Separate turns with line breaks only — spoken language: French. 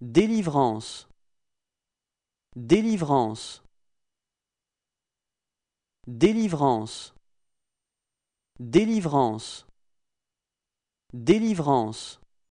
Délivrance Délivrance Délivrance Délivrance Délivrance